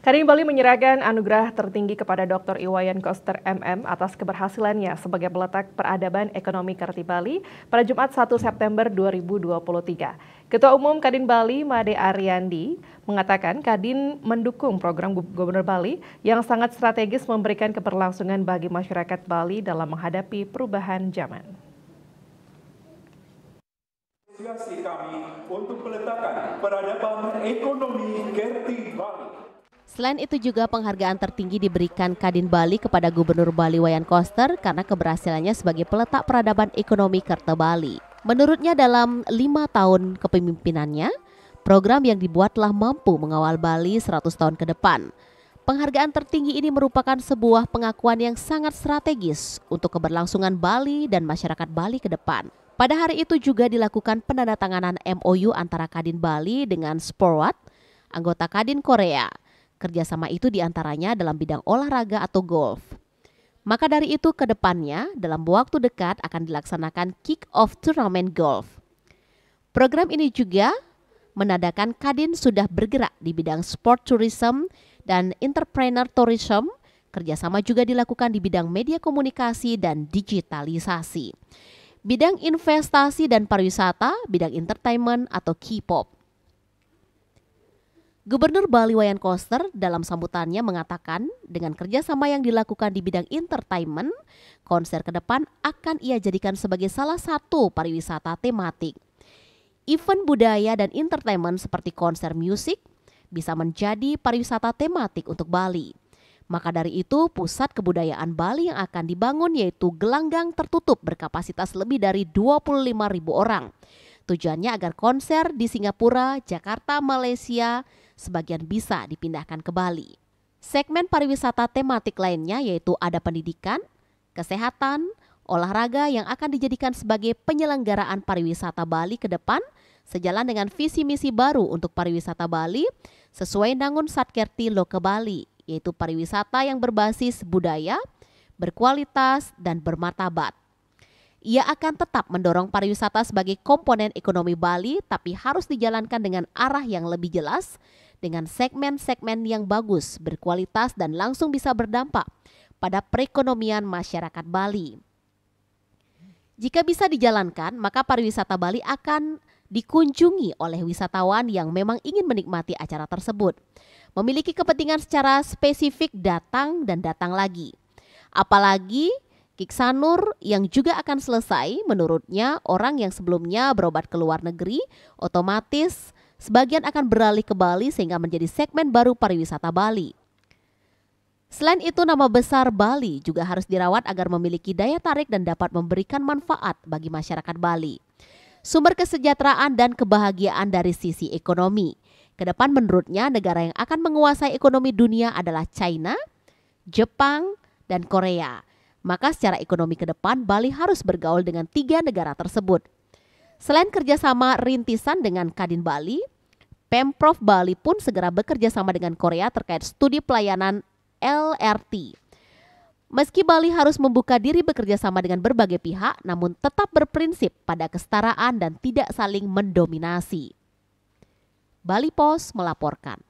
Kadin Bali menyerahkan anugerah tertinggi kepada Dr. Iwayan Koster MM atas keberhasilannya sebagai peletak peradaban ekonomi Karti Bali pada Jumat 1 September 2023. Ketua Umum Kadin Bali Made Ariandi mengatakan Kadin mendukung program Gubernur Bali yang sangat strategis memberikan keberlangsungan bagi masyarakat Bali dalam menghadapi perubahan zaman. kami untuk peletakan peradaban ekonomi Kerti Bali Selain itu juga penghargaan tertinggi diberikan Kadin Bali kepada Gubernur Bali Wayan Koster karena keberhasilannya sebagai peletak peradaban ekonomi Kerta Bali. Menurutnya dalam lima tahun kepemimpinannya, program yang dibuat telah mampu mengawal Bali 100 tahun ke depan. Penghargaan tertinggi ini merupakan sebuah pengakuan yang sangat strategis untuk keberlangsungan Bali dan masyarakat Bali ke depan. Pada hari itu juga dilakukan penandatanganan MOU antara Kadin Bali dengan Sporwat, anggota Kadin Korea, Kerjasama itu diantaranya dalam bidang olahraga atau golf. Maka dari itu ke depannya dalam waktu dekat akan dilaksanakan kick-off turnamen golf. Program ini juga menandakan Kadin sudah bergerak di bidang sport tourism dan entrepreneur tourism. Kerjasama juga dilakukan di bidang media komunikasi dan digitalisasi bidang investasi dan pariwisata, bidang entertainment atau K-pop. Gubernur Bali Wayan Koster dalam sambutannya mengatakan dengan kerjasama yang dilakukan di bidang entertainment, konser ke depan akan ia jadikan sebagai salah satu pariwisata tematik. Event budaya dan entertainment seperti konser musik bisa menjadi pariwisata tematik untuk Bali. Maka dari itu, pusat kebudayaan Bali yang akan dibangun yaitu gelanggang tertutup berkapasitas lebih dari 25 ribu orang. Tujuannya agar konser di Singapura, Jakarta, Malaysia, sebagian bisa dipindahkan ke Bali. Segmen pariwisata tematik lainnya yaitu ada pendidikan, kesehatan, olahraga yang akan dijadikan sebagai penyelenggaraan pariwisata Bali ke depan sejalan dengan visi misi baru untuk pariwisata Bali sesuai nangun Satkerti Loke Bali yaitu pariwisata yang berbasis budaya, berkualitas, dan bermartabat. Ia akan tetap mendorong pariwisata sebagai komponen ekonomi Bali, tapi harus dijalankan dengan arah yang lebih jelas dengan segmen-segmen yang bagus, berkualitas dan langsung bisa berdampak pada perekonomian masyarakat Bali. Jika bisa dijalankan, maka pariwisata Bali akan dikunjungi oleh wisatawan yang memang ingin menikmati acara tersebut. Memiliki kepentingan secara spesifik datang dan datang lagi. Apalagi Kiksanur yang juga akan selesai menurutnya orang yang sebelumnya berobat ke luar negeri otomatis Sebagian akan beralih ke Bali sehingga menjadi segmen baru pariwisata Bali. Selain itu, nama besar Bali juga harus dirawat agar memiliki daya tarik dan dapat memberikan manfaat bagi masyarakat Bali. Sumber kesejahteraan dan kebahagiaan dari sisi ekonomi. Kedepan menurutnya negara yang akan menguasai ekonomi dunia adalah China, Jepang, dan Korea. Maka secara ekonomi ke depan Bali harus bergaul dengan tiga negara tersebut. Selain kerjasama rintisan dengan Kadin Bali, Pemprov Bali pun segera bekerja sama dengan Korea terkait studi pelayanan LRT. Meski Bali harus membuka diri bekerja sama dengan berbagai pihak, namun tetap berprinsip pada kesetaraan dan tidak saling mendominasi. Bali Pos melaporkan.